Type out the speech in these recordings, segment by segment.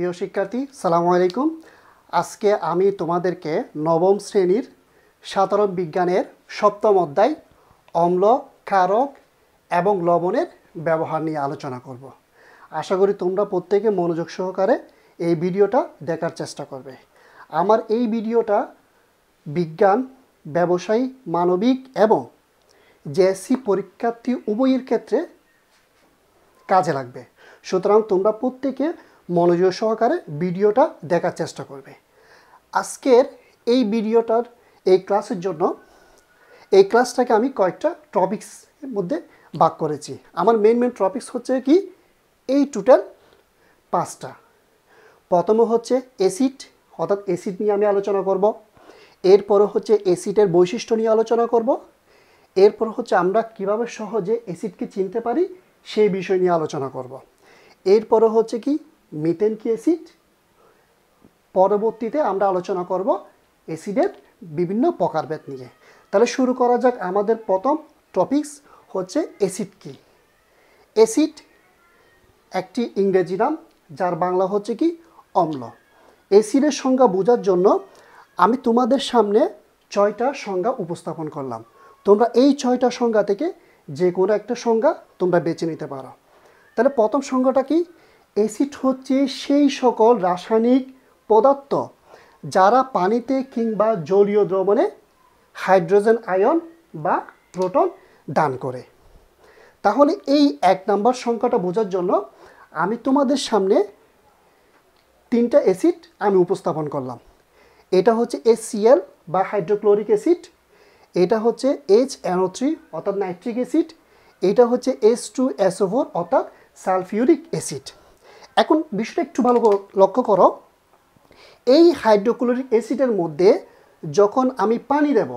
প্রিয় শিক্ষার্থী সালাম আলাইকুম আজকে আমি তোমাদেরকে নবম শ্রেণীর সাধারণ বিজ্ঞানের সপ্তম অধ্যায় অম্ল কারক এবং লবণের ব্যবহার নিয়ে আলোচনা করব। আশা করি তোমরা প্রত্যেকে মনোযোগ সহকারে এই ভিডিওটা দেখার চেষ্টা করবে আমার এই ভিডিওটা বিজ্ঞান ব্যবসায়ী মানবিক এবং জেএসি পরীক্ষার্থী উভয়ের ক্ষেত্রে কাজে লাগবে সুতরাং তোমরা প্রত্যেকে মনোযোগ সহকারে ভিডিওটা দেখার চেষ্টা করবে আজকের এই ভিডিওটার এই ক্লাসের জন্য এই ক্লাসটাকে আমি কয়েকটা টপিক্স মধ্যে ভাগ করেছি আমার মেন মেন টপিক্স হচ্ছে কি এই টোটাল পাঁচটা প্রথম হচ্ছে অ্যাসিড অর্থাৎ অ্যাসিড নিয়ে আমি আলোচনা করব এরপরে হচ্ছে অ্যাসিডের বৈশিষ্ট্য নিয়ে আলোচনা করব এরপর হচ্ছে আমরা কিভাবে সহজে অ্যাসিডকে চিনতে পারি সেই বিষয় নিয়ে আলোচনা করব এরপরে হচ্ছে কি কি অ্যাসিড পরবর্তীতে আমরা আলোচনা করব অ্যাসিডের বিভিন্ন প্রকারভেদ নিয়ে তাহলে শুরু করা যাক আমাদের প্রথম টপিকস হচ্ছে অ্যাসিড কি অ্যাসিড একটি ইংরেজি নাম যার বাংলা হচ্ছে কি অম্ল অ্যাসিডের সংজ্ঞা বোঝার জন্য আমি তোমাদের সামনে ছয়টা সংজ্ঞা উপস্থাপন করলাম তোমরা এই ছয়টা সংজ্ঞা থেকে যে কোনো একটা সংজ্ঞা তোমরা বেছে নিতে পারো তাহলে প্রথম সংজ্ঞাটা কি অ্যাসিড হচ্ছে সেই সকল রাসায়নিক পদার্থ যারা পানিতে কিংবা জলীয় দ্রবণে হাইড্রোজেন আয়ন বা প্রোটন দান করে তাহলে এই এক নম্বর সংখ্যাটা বোঝার জন্য আমি তোমাদের সামনে তিনটা অ্যাসিড আমি উপস্থাপন করলাম এটা হচ্ছে এসসিএল বা হাইড্রোক্লোরিক অ্যাসিড এটা হচ্ছে এইচ এনও থ্রি অর্থাৎ নাইট্রিক অ্যাসিড এটা হচ্ছে এস টু এসও অর্থাৎ সালফিউরিক অ্যাসিড এখন বিষয়টা একটু ভালো লক্ষ্য করো এই হাইড্রোক্লোরিক অ্যাসিডের মধ্যে যখন আমি পানি দেব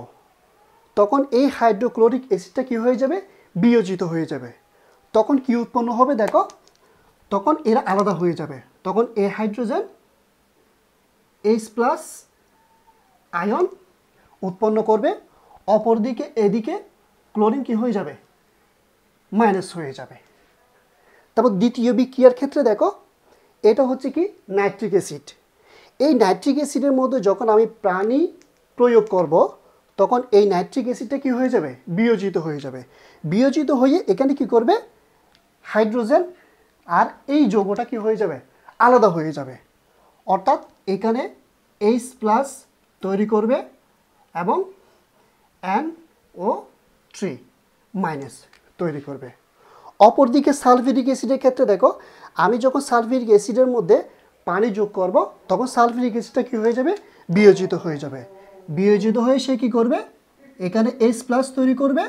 তখন এই হাইড্রোক্লোরিক অ্যাসিডটা কি হয়ে যাবে বিয়োজিত হয়ে যাবে তখন কি উৎপন্ন হবে দেখো তখন এরা আলাদা হয়ে যাবে তখন এ হাইড্রোজেন এইচ প্লাস আয়ন উৎপন্ন করবে অপরদিকে এদিকে ক্লোরিন কি হয়ে যাবে মাইনাস হয়ে যাবে তারপর দ্বিতীয় বিক্রিয়ার ক্ষেত্রে দেখো এটা হচ্ছে কি নাইট্রিক অ্যাসিড এই নাইট্রিক অ্যাসিডের মধ্যে যখন আমি প্রাণী প্রয়োগ করব তখন এই নাইট্রিক অ্যাসিডটা কি হয়ে যাবে বিয়োজিত হয়ে যাবে বিয়োজিত হয়ে এখানে কি করবে হাইড্রোজেন আর এই যৌগটা কি হয়ে যাবে আলাদা হয়ে যাবে অর্থাৎ এখানে এইচ প্লাস তৈরি করবে এবং এন ও থ্রি মাইনাস তৈরি করবে অপরদিকে সালফিডিক অ্যাসিডের ক্ষেত্রে দেখো আমি যখন সালফিরিক অ্যাসিডের মধ্যে পানি যোগ করব তখন সালফিরিক অ্যাসিডটা কী হয়ে যাবে বিয়োজিত হয়ে যাবে বিয়োজিত হয়ে সে কী করবে এখানে এস প্লাস তৈরি করবে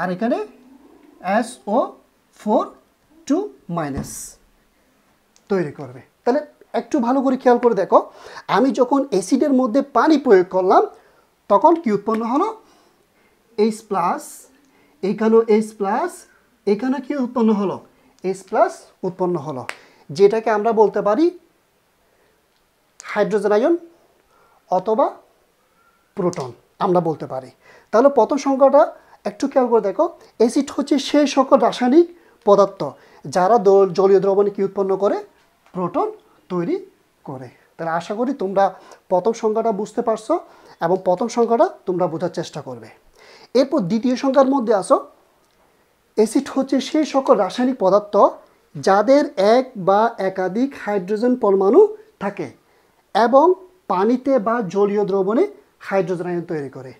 আর এখানে S O four two minus তৈরি করবে তাহলে একটু ভালো করে খেয়াল করে দেখো আমি যখন অ্যাসিডের মধ্যে পানি প্রয়োগ করলাম তখন কি উৎপন্ন হলো এইচ প্লাস এখানেও এইচ প্লাস এখানে কি উৎপন্ন হলো এইচ প্লাস উৎপন্ন হলো যেটাকে আমরা বলতে পারি হাইড্রোজেন আয়ন অথবা প্রোটন আমরা বলতে পারি তাহলে প্রথম সংখ্যাটা একটু খেয়াল করে দেখো অ্যাসিড হচ্ছে সেই সকল রাসায়নিক পদার্থ যারা জলীয় দ্রবণে কি উৎপন্ন করে প্রোটন তৈরি করে তাহলে আশা করি তোমরা প্রথম সংখ্যাটা বুঝতে পারছো এবং প্রথম সংখ্যাটা তোমরা বোঝার চেষ্টা করবে এরপর দ্বিতীয় সংখ্যার মধ্যে আসো অ্যাসিড হচ্ছে সেই সকল রাসায়নিক পদার্থ যাদের এক বা একাধিক হাইড্রোজেন পরমাণু থাকে এবং পানিতে বা জলীয় দ্রবণে হাইড্রোজেন আয়ন তৈরি করে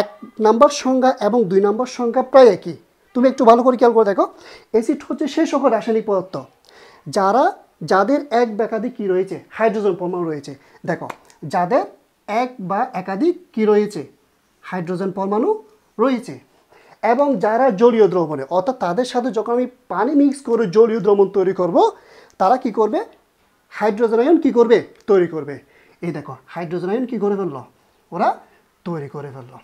এক নাম্বার সংজ্ঞা এবং দুই নম্বর সংজ্ঞা প্রায় একই তুমি একটু ভালো করে খেয়াল করে দেখো অ্যাসিড হচ্ছে সেই সকল রাসায়নিক পদার্থ যারা যাদের এক বা একাধিক কী রয়েছে হাইড্রোজেন পরমাণু রয়েছে দেখো যাদের এক বা একাধিক কী রয়েছে হাইড্রোজেন পরমাণু রয়েছে এবং যারা জলীয় দ্রবণে অর্থাৎ তাদের সাথে যখন আমি পানি মিক্স করে জলীয় দ্রবণ তৈরি করব তারা কি করবে হাইড্রোজেন আয়ন কী করবে তৈরি করবে এই দেখো হাইড্রোজেন আয়ন কী করে ফেললো ওরা তৈরি করে ফেললো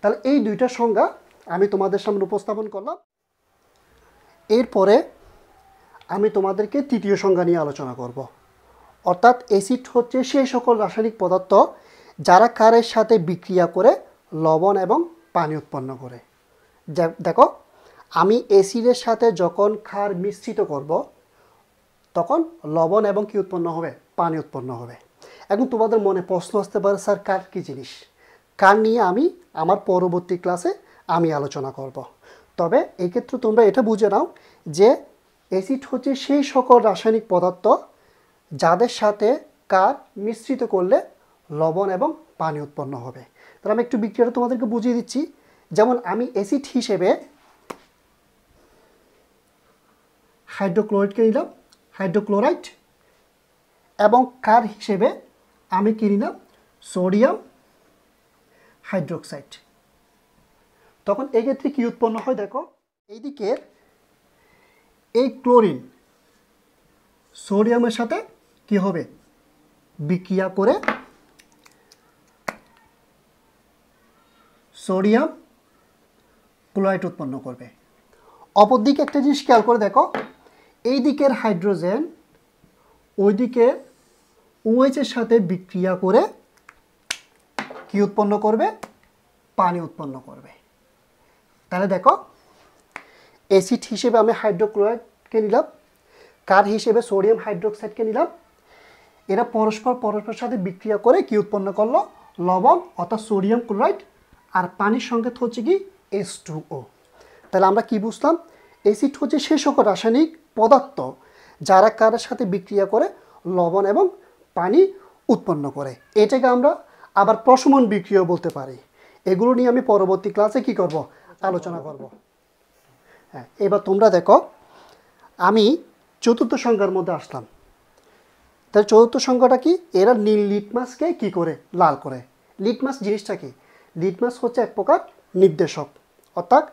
তাহলে এই দুইটা সংজ্ঞা আমি তোমাদের সামনে উপস্থাপন করলাম এরপরে আমি তোমাদেরকে তৃতীয় সংজ্ঞা নিয়ে আলোচনা করব। অর্থাৎ অ্যাসিড হচ্ছে সেই সকল রাসায়নিক পদার্থ যারা কারের সাথে বিক্রিয়া করে লবণ এবং পানি উৎপন্ন করে দেখো আমি অ্যাসিডের সাথে যখন ক্ষার মিশ্রিত করব তখন লবণ এবং কি উৎপন্ন হবে পানি উৎপন্ন হবে এখন তোমাদের মনে প্রশ্ন আসতে পারে স্যার কার কী জিনিস কার নিয়ে আমি আমার পরবর্তী ক্লাসে আমি আলোচনা করব। তবে এক্ষেত্রে তোমরা এটা বুঝে নাও যে অ্যাসিড হচ্ছে সেই সকল রাসায়নিক পদার্থ যাদের সাথে কার মিশ্রিত করলে লবণ এবং পানি উৎপন্ন হবে তাহলে আমি একটু বিক্রিয়াটা তোমাদেরকে বুঝিয়ে দিচ্ছি যেমন আমি অ্যাসিড হিসেবে হাইড্রোক্লোরাইডকে নিলাম হাইড্রোক্লোরাইড এবং কার হিসেবে আমি কী নিলাম সোডিয়াম হাইড্রোক্সাইড তখন এক্ষেত্রে কী উৎপন্ন হয় দেখো এইদিকে এই ক্লোরিন সোডিয়ামের সাথে কি হবে বিক্রিয়া করে সোডিয়াম ক্লোরাইড উৎপন্ন করবে অপরদিকে একটা জিনিস খেয়াল করে দেখো এই দিকের হাইড্রোজেন ওই দিকের ওএইচের সাথে বিক্রিয়া করে কি উৎপন্ন করবে পানি উৎপন্ন করবে তাহলে দেখো অ্যাসিড হিসেবে আমি হাইড্রোক্লোরাইডকে নিলাম কার হিসেবে সোডিয়াম হাইড্রোক্সাইডকে নিলাম এরা পরস্পর পরস্পর সাথে বিক্রিয়া করে কি উৎপন্ন করলো লবণ অর্থাৎ সোডিয়াম ক্লোরাইড আর পানির সঙ্গে হচ্ছে কি এস টু ও তাহলে আমরা কি বুঝলাম এসিড হচ্ছে সে সকল রাসায়নিক পদার্থ যারা কারের সাথে বিক্রিয়া করে লবণ এবং পানি উৎপন্ন করে এটাকে আমরা আবার প্রশমন বিক্রিয়া বলতে পারি এগুলো নিয়ে আমি পরবর্তী ক্লাসে কি করব আলোচনা করব হ্যাঁ এবার তোমরা দেখো আমি চতুর্থ সংখ্যার মধ্যে আসলাম তাহলে চতুর্থ সংখ্যাটা কি এরা নীল লিটমাসকে কি করে লাল করে লিটমাস জিনিসটা কি লিটমাস হচ্ছে এক প্রকার নির্দেশক অর্থাৎ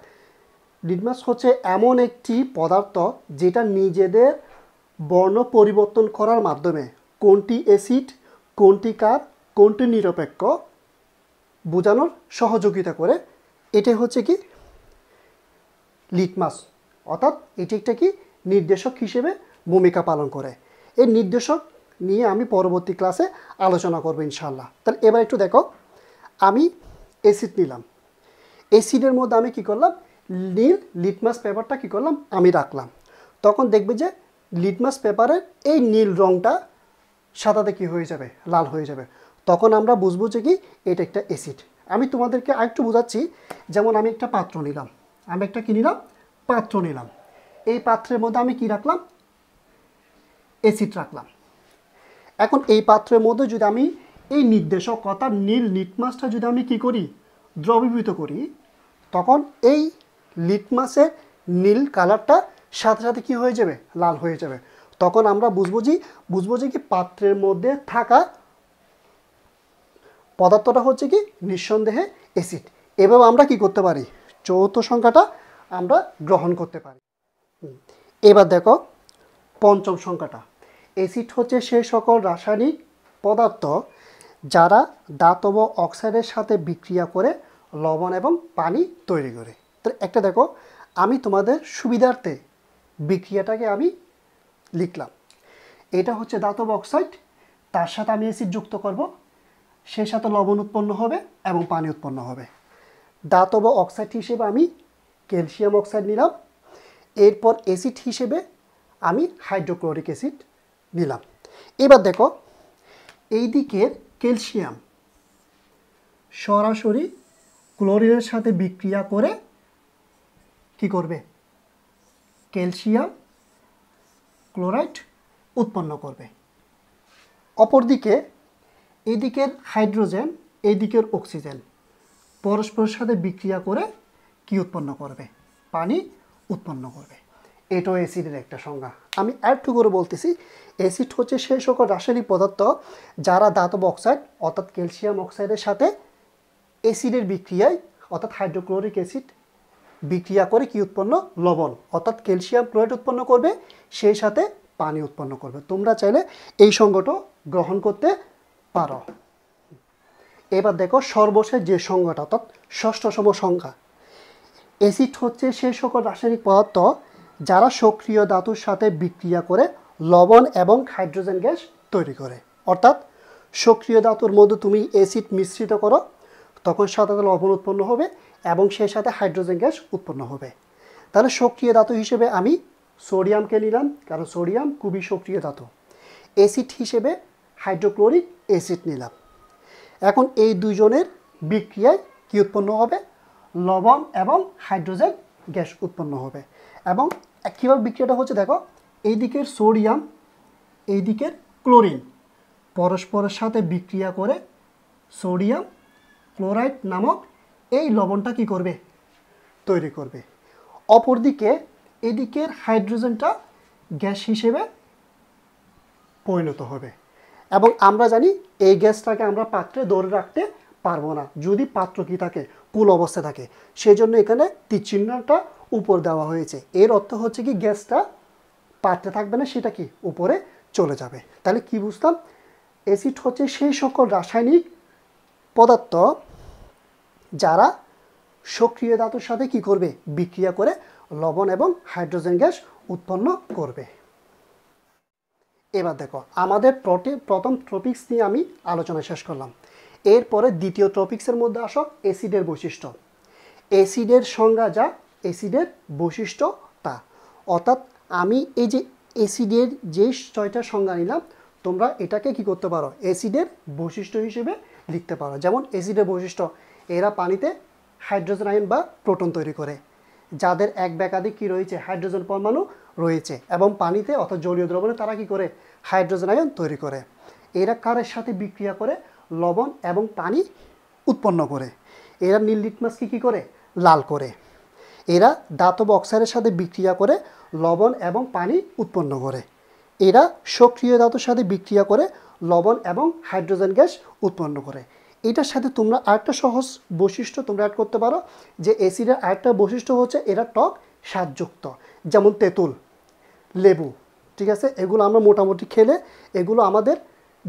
লিড হচ্ছে এমন একটি পদার্থ যেটা নিজেদের বর্ণ পরিবর্তন করার মাধ্যমে কোনটি অ্যাসিড কোনটি কার কোনটি নিরপেক্ষ বোঝানোর সহযোগিতা করে এটা হচ্ছে কি লিটমাস অর্থাৎ এটি একটা কি নির্দেশক হিসেবে ভূমিকা পালন করে এই নির্দেশক নিয়ে আমি পরবর্তী ক্লাসে আলোচনা করবো ইনশাল্লাহ তাহলে এবার একটু দেখো আমি অ্যাসিড নিলাম অ্যাসিডের মধ্যে আমি কি করলাম নীল লিটমাস পেপারটা কি করলাম আমি রাখলাম তখন দেখবে যে লিটমাস পেপারের এই নীল রঙটা সাদাতে কি হয়ে যাবে লাল হয়ে যাবে তখন আমরা বুঝবো যে কি এটা একটা অ্যাসিড আমি তোমাদেরকে আরেকটু বোঝাচ্ছি যেমন আমি একটা পাত্র নিলাম আমি একটা কী নিলাম পাত্র নিলাম এই পাত্রের মধ্যে আমি কি রাখলাম অ্যাসিড রাখলাম এখন এই পাত্রের মধ্যে যদি আমি এই নির্দেশক কথা নীল লিটমাসটা যদি আমি কি করি দ্রবীভূত করি তখন এই লিটমাসের নীল কালারটা সাথে সাথে কি হয়ে যাবে লাল হয়ে যাবে তখন আমরা বুঝবো যে বুঝবো যে কি পাত্রের মধ্যে থাকা পদার্থটা হচ্ছে কি নিঃসন্দেহে অ্যাসিড এভাবে আমরা কি করতে পারি চৌথ সংখ্যাটা আমরা গ্রহণ করতে পারি এবার দেখো পঞ্চম সংখ্যাটা অ্যাসিড হচ্ছে সেই সকল রাসায়নিক পদার্থ যারা দাতব অক্সাইডের সাথে বিক্রিয়া করে লবণ এবং পানি তৈরি করে তো একটা দেখো আমি তোমাদের সুবিধার্থে বিক্রিয়াটাকে আমি লিখলাম এটা হচ্ছে দাতব অক্সাইড তার সাথে আমি অ্যাসিড যুক্ত করব সেই সাথে লবণ উৎপন্ন হবে এবং পানি উৎপন্ন হবে দাতব অক্সাইড হিসেবে আমি ক্যালসিয়াম অক্সাইড নিলাম এরপর অ্যাসিড হিসেবে আমি হাইড্রোক্লোরিক অ্যাসিড নিলাম এবার দেখো এই দিকের ক্যালসিয়াম সরাসরি ক্লোরিনের সাথে বিক্রিয়া করে কি করবে ক্যালসিয়াম ক্লোরাইড উৎপন্ন করবে অপরদিকে এদিকের হাইড্রোজেন এদিকের অক্সিজেন পরস্পরের সাথে বিক্রিয়া করে কি উৎপন্ন করবে পানি উৎপন্ন করবে এটাও অ্যাসিডের একটা সংজ্ঞা আমি একটু করে বলতেছি অ্যাসিড হচ্ছে সেই সকল রাসায়নিক পদার্থ যারা ধাতব অক্সাইড অর্থাৎ ক্যালসিয়াম অক্সাইডের সাথে অ্যাসিডের বিক্রিয়ায় অর্থাৎ হাইড্রোক্লোরিক অ্যাসিড বিক্রিয়া করে কি উৎপন্ন লবণ অর্থাৎ ক্যালসিয়াম ক্লোরাইড উৎপন্ন করবে সেই সাথে পানি উৎপন্ন করবে তোমরা চাইলে এই সঙ্গটা গ্রহণ করতে পারো এবার দেখো সর্বশেষ যে সংজ্ঞাটা অর্থাৎ ষষ্ঠসম সংজ্ঞা অ্যাসিড হচ্ছে সেই সকল রাসায়নিক পদার্থ যারা সক্রিয় ধাতুর সাথে বিক্রিয়া করে লবণ এবং হাইড্রোজেন গ্যাস তৈরি করে অর্থাৎ সক্রিয় ধাতুর মধ্যে তুমি অ্যাসিড মিশ্রিত করো তখন সাদা লবণ উৎপন্ন হবে এবং সেই সাথে হাইড্রোজেন গ্যাস উৎপন্ন হবে তাহলে সক্রিয় ধাতু হিসেবে আমি সোডিয়ামকে নিলাম কারণ সোডিয়াম খুবই সক্রিয় ধাতু অ্যাসিড হিসেবে হাইড্রোক্লোরিক অ্যাসিড নিলাম এখন এই দুজনের বিক্রিয়ায় কি উৎপন্ন হবে লবণ এবং হাইড্রোজেন গ্যাস উৎপন্ন হবে এবং কীভাবে বিক্রিয়াটা হচ্ছে দেখো এই দিকের সোডিয়াম এই দিকের ক্লোরিন পরস্পরের সাথে বিক্রিয়া করে সোডিয়াম ক্লোরাইড নামক এই লবণটা কি করবে তৈরি করবে অপরদিকে এদিকের হাইড্রোজেনটা গ্যাস হিসেবে পরিণত হবে এবং আমরা জানি এই গ্যাসটাকে আমরা পাত্রে ধরে রাখতে পারবো না যদি পাত্র কি থাকে কুল অবস্থায় থাকে সেই জন্য এখানে তীরচিহ্নটা উপর দেওয়া হয়েছে এর অর্থ হচ্ছে কি গ্যাসটা পাত্রে থাকবে না সেটা কি উপরে চলে যাবে তাহলে কি বুঝতাম অ্যাসিড হচ্ছে সেই সকল রাসায়নিক পদার্থ যারা সক্রিয় ধাতুর সাথে কি করবে বিক্রিয়া করে লবণ এবং হাইড্রোজেন গ্যাস উৎপন্ন করবে এবার দেখো আমাদের প্রথম ট্রপিক্স নিয়ে আমি আলোচনা শেষ করলাম এরপরে দ্বিতীয় ট্রপিক্সের মধ্যে আসো অ্যাসিডের বৈশিষ্ট্য অ্যাসিডের সংজ্ঞা যা অ্যাসিডের বৈশিষ্ট্য তা অর্থাৎ আমি এই যে অ্যাসিডের যে ছয়টা সংজ্ঞা নিলাম তোমরা এটাকে কি করতে পারো অ্যাসিডের বৈশিষ্ট্য হিসেবে লিখতে পারো যেমন অ্যাসিডের বৈশিষ্ট্য এরা পানিতে হাইড্রোজেন আয়ন বা প্রোটন তৈরি করে যাদের এক ব্যাকাধিক কী রয়েছে হাইড্রোজেন পরমাণু রয়েছে এবং পানিতে অর্থাৎ জলীয় দ্রবণে তারা কি করে হাইড্রোজেন আয়ন তৈরি করে এরা কারের সাথে বিক্রিয়া করে লবণ এবং পানি উৎপন্ন করে এরা নীল লিটমাসকে কী করে লাল করে এরা দাতব অক্সাইডের সাথে বিক্রিয়া করে লবণ এবং পানি উৎপন্ন করে এরা সক্রিয় ধাতুর সাথে বিক্রিয়া করে লবণ এবং হাইড্রোজেন গ্যাস উৎপন্ন করে এটার সাথে তোমরা আরেকটা সহজ বৈশিষ্ট্য তোমরা অ্যাড করতে পারো যে অ্যাসিডের আরেকটা বৈশিষ্ট্য হচ্ছে এরা টক স্বাদযুক্ত যেমন তেঁতুল লেবু ঠিক আছে এগুলো আমরা মোটামুটি খেলে এগুলো আমাদের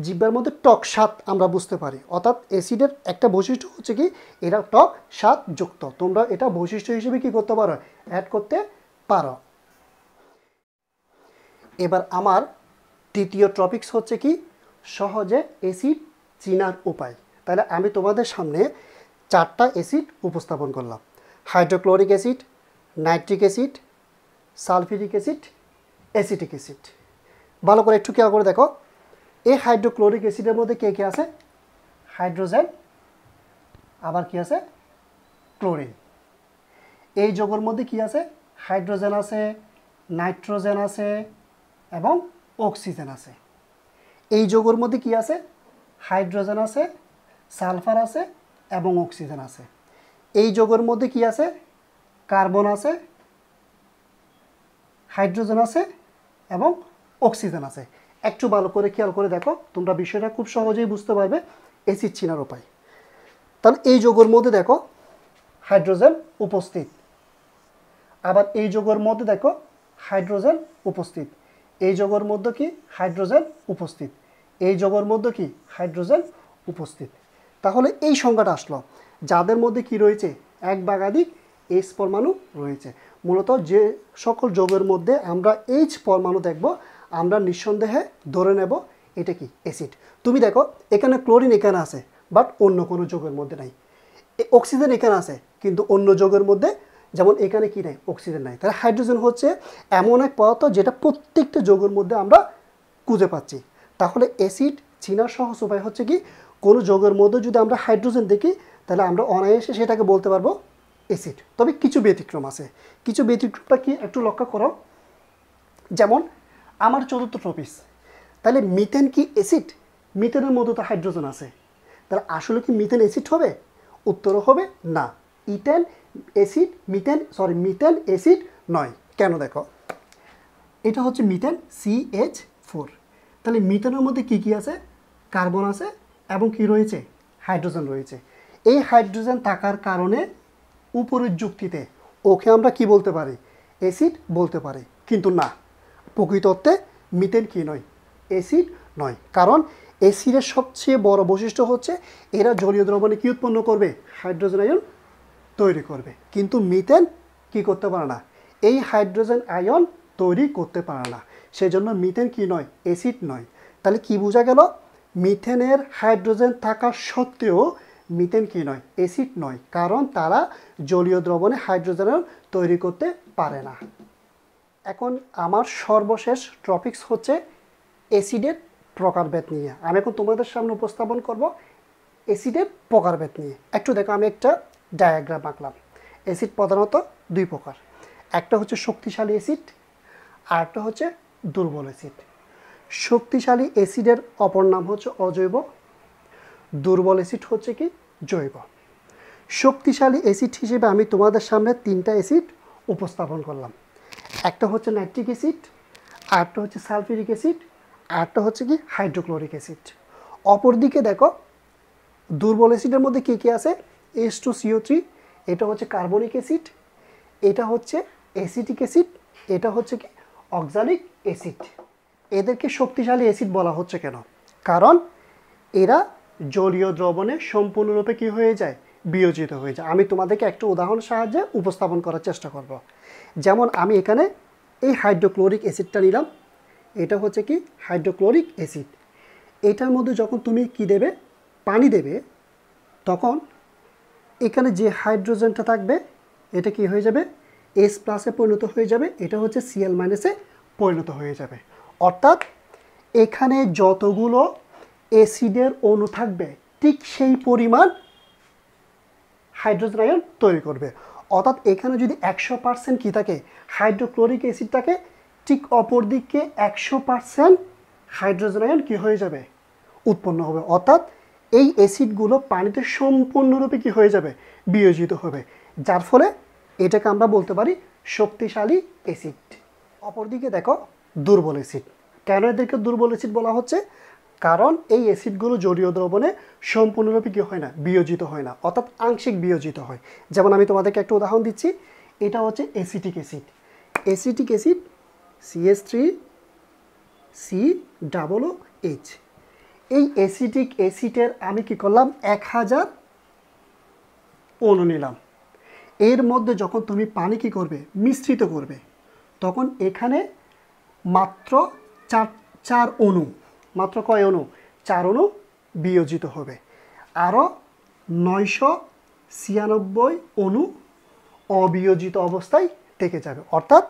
জিব্বার মধ্যে টক স্বাদ আমরা বুঝতে পারি অর্থাৎ অ্যাসিডের একটা বৈশিষ্ট্য হচ্ছে কি এরা টক স্বাদযুক্ত তোমরা এটা বৈশিষ্ট্য হিসেবে কি করতে পারো অ্যাড করতে পারো এবার আমার তৃতীয় টপিক্স হচ্ছে কি সহজে অ্যাসিড চিনার উপায় তাহলে আমি তোমাদের সামনে চারটা অ্যাসিড উপস্থাপন করলাম hydrochloric acid nitric acid sulphuric acid acetic acid ভালো করে একটু খেয়াল করে দেখো এই হাইড্রোক্লোরিক অ্যাসিডের মধ্যে কে কে আছে হাইড্রোজেন আবার কি আছে ক্লোরিন এই যোগের মধ্যে কি আছে হাইড্রোজেন আছে নাইট্রোজেন আছে এবং অক্সিজেন আছে এই যোগের মধ্যে কি আছে হাইড্রোজেন আছে সালফার আছে এবং অক্সিজেন আছে এই যোগের মধ্যে কি আছে কার্বন আছে হাইড্রোজেন আছে এবং অক্সিজেন আছে একটু ভালো করে খেয়াল করে দেখো তোমরা বিষয়টা খুব সহজেই বুঝতে পারবে এসিড চিনার উপায় তাহলে এই যোগের মধ্যে দেখো হাইড্রোজেন উপস্থিত আবার এই যোগের মধ্যে দেখো হাইড্রোজেন উপস্থিত এই যোগের মধ্যে কি হাইড্রোজেন উপস্থিত এই যোগের মধ্যে কি হাইড্রোজেন উপস্থিত তাহলে এই সংখ্যাটা আসলো যাদের মধ্যে কি রয়েছে এক বাগাধিক এইচ পরমাণু রয়েছে মূলত যে সকল যোগের মধ্যে আমরা এইচ পরমাণু দেখব আমরা নিঃসন্দেহে ধরে নেব এটা কি অ্যাসিড তুমি দেখো এখানে ক্লোরিন এখানে আছে বাট অন্য কোনো যোগের মধ্যে নাই অক্সিজেন এখানে আছে কিন্তু অন্য যোগের মধ্যে যেমন এখানে কি নাই অক্সিজেন নাই তাহলে হাইড্রোজেন হচ্ছে এমন এক পদার্থ যেটা প্রত্যেকটা যোগের মধ্যে আমরা খুঁজে পাচ্ছি তাহলে অ্যাসিড চিনার সহজ উপায় হচ্ছে কি কোনো যৌগের মধ্যে যদি আমরা হাইড্রোজেন দেখি তাহলে আমরা অনায়াসে সেটাকে বলতে পারবো অ্যাসিড তবে কিছু ব্যতিক্রম আছে কিছু ব্যতিক্রমটা কি একটু লক্ষ্য করো যেমন আমার চতুর্থ টপিস তাহলে মিথেন কি অ্যাসিড মিথেনের মধ্যে তো হাইড্রোজেন আছে তাহলে আসলে কি মিথেন অ্যাসিড হবে উত্তর হবে না ethane acid methane sorry methane acid নয় কেন দেখো এটা হচ্ছে মিথেন সিএইচ ফোর তাহলে মিথেনের মধ্যে কি কি আছে কার্বন আছে এবং কি রয়েছে হাইড্রোজেন রয়েছে এই হাইড্রোজেন থাকার কারণে উপরের যুক্তিতে ওকে আমরা কি বলতে পারি অ্যাসিড বলতে পারি কিন্তু না প্রকৃতত্বে মিথেন কি নয় অ্যাসিড নয় কারণ অ্যাসিডের সবচেয়ে বড় বৈশিষ্ট্য হচ্ছে এরা জলীয় দ্রবণে কী উৎপন্ন করবে হাইড্রোজেন আয়ন তৈরি করবে কিন্তু মিথেন কি করতে পারে না এই হাইড্রোজেন আয়ন তৈরি করতে পারে না সেজন্য মিথেন কি নয় অ্যাসিড নয় তাহলে কি বোঝা গেল মিথেনের হাইড্রোজেন থাকা সত্ত্বেও মিথেন কি নয় অ্যাসিড নয় কারণ তারা জলীয় দ্রবণে হাইড্রোজেন তৈরি করতে পারে না এখন আমার সর্বশেষ টপিক্স হচ্ছে অ্যাসিডের প্রকারভেদ নিয়ে আমি এখন তোমাদের সামনে উপস্থাপন করব অ্যাসিডের প্রকারভেদ নিয়ে একটু দেখো আমি একটা ডায়াগ্রাম আঁকলাম অ্যাসিড প্রধানত দুই প্রকার একটা হচ্ছে শক্তিশালী অ্যাসিড আরেকটা হচ্ছে দুর্বল অ্যাসিড শক্তিশালী অ্যাসিডের অপর নাম হচ্ছে অজৈব দুর্বল অ্যাসিড হচ্ছে কি জৈব শক্তিশালী অ্যাসিড হিসেবে আমি তোমাদের সামনে তিনটা অ্যাসিড উপস্থাপন করলাম একটা হচ্ছে নাইট্রিক অ্যাসিড আরটা হচ্ছে সালফিউরিক অ্যাসিড আরটা হচ্ছে কি হাইড্রোক্লোরিক অ্যাসিড অপরদিকে দেখো দুর্বল অ্যাসিডের মধ্যে কী কী আছে এস টু সিও থ্রি এটা হচ্ছে কার্বনিক অ্যাসিড এটা হচ্ছে অ্যাসিটিক অ্যাসিড এটা হচ্ছে কি অক্সালিক অ্যাসিড এদেরকে শক্তিশালী অ্যাসিড বলা হচ্ছে কেন কারণ এরা জলীয় দ্রবণে সম্পূর্ণরূপে কি হয়ে যায় বিয়োজিত হয়ে যায় আমি তোমাদেরকে একটা উদাহরণ সাহায্যে উপস্থাপন করার চেষ্টা করব। যেমন আমি এখানে এই হাইড্রোক্লোরিক অ্যাসিডটা নিলাম এটা হচ্ছে কি হাইড্রোক্লোরিক অ্যাসিড এটার মধ্যে যখন তুমি কি দেবে পানি দেবে তখন এখানে যে হাইড্রোজেনটা থাকবে এটা কি হয়ে যাবে এস প্লাসে পরিণত হয়ে যাবে এটা হচ্ছে সিএল মাইনাসে পরিণত হয়ে যাবে অর্থাৎ এখানে যতগুলো অ্যাসিডের অণু থাকবে ঠিক সেই পরিমাণ হাইড্রোজেন আয়ন তৈরি করবে অর্থাৎ এখানে যদি একশো পার্সেন্ট কী থাকে হাইড্রোক্লোরিক অ্যাসিড থাকে ঠিক অপর দিককে একশো পার্সেন্ট হাইড্রোজেন আয়ন কী হয়ে যাবে উৎপন্ন হবে অর্থাৎ এই অ্যাসিডগুলো পানিতে সম্পূর্ণরূপে কী হয়ে যাবে বিয়োজিত হবে যার ফলে এটাকে আমরা বলতে পারি শক্তিশালী অ্যাসিড অপরদিকে দেখো দুর্বল অ্যাসিড কেন এদেরকে দুর্বল অ্যাসিড বলা হচ্ছে কারণ এই অ্যাসিডগুলো জলীয় দ্রবণে সম্পূর্ণরূপে কী হয় না বিয়োজিত হয় না অর্থাৎ আংশিক বিয়োজিত হয় যেমন আমি তোমাদেরকে একটা উদাহরণ দিচ্ছি এটা হচ্ছে acetic acid acetic acid CS three C double O H এই অ্যাসিটিক অ্যাসিডের আমি কি করলাম এক হাজার অণু নিলাম এর মধ্যে যখন তুমি পানি কি করবে মিশ্রিত করবে তখন এখানে মাত্র চার চার অণু মাত্র কয় অণু চার অণু বিয়োজিত হবে আরও নয়শো ছিয়ানব্বই অণু অবিয়োজিত অবস্থায় থেকে যাবে অর্থাৎ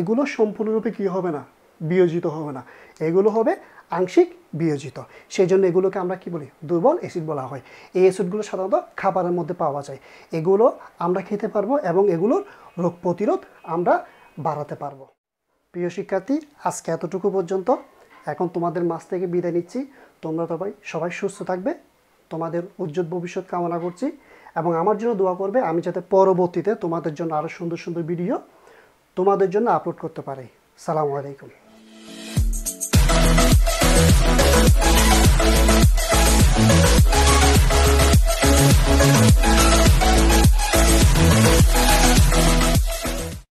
এগুলো সম্পূর্ণরূপে কি হবে না বিয়োজিত হবে না এগুলো হবে আংশিক বিয়োজিত সেই জন্য এগুলোকে আমরা কি বলি দুর্বল অ্যাসিড বলা হয় এই অ্যাসিডগুলো সাধারণত খাবারের মধ্যে পাওয়া যায় এগুলো আমরা খেতে পারবো এবং এগুলোর রোগ প্রতিরোধ আমরা বাড়াতে পারবো প্রিয় শিক্ষার্থী আজকে এতটুকু পর্যন্ত এখন তোমাদের মাছ থেকে বিদায় নিচ্ছি তোমরা সবাই সবাই সুস্থ থাকবে তোমাদের উজ্জ্বল ভবিষ্যৎ কামনা করছি এবং আমার জন্য দোয়া করবে আমি যাতে পরবর্তীতে তোমাদের জন্য আরও সুন্দর সুন্দর ভিডিও তোমাদের জন্য আপলোড করতে পারি সালামু আলাইকুম